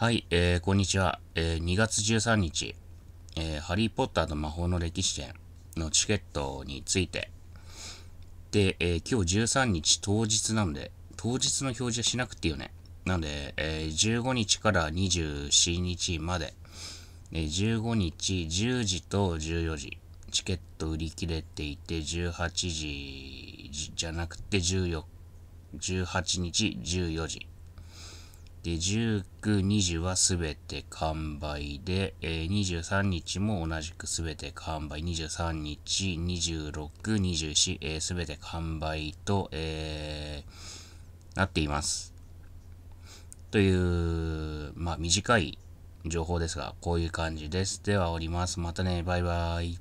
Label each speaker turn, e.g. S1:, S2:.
S1: はい、えー、こんにちは。えー、2月13日、えー、ハリー・ポッターと魔法の歴史展のチケットについて。で、えー、今日13日当日なんで、当日の表示はしなくていいよね。なんで、えー、15日から27日まで、えー、15日10時と14時、チケット売り切れていて、18時じゃなくて14、18日14時。で、19、20はすべて完売で、えー、23日も同じくすべて完売、23日、26、24、す、え、べ、て完売と、えー、なっています。という、まあ、短い情報ですが、こういう感じです。では、おります。またね、バイバイ。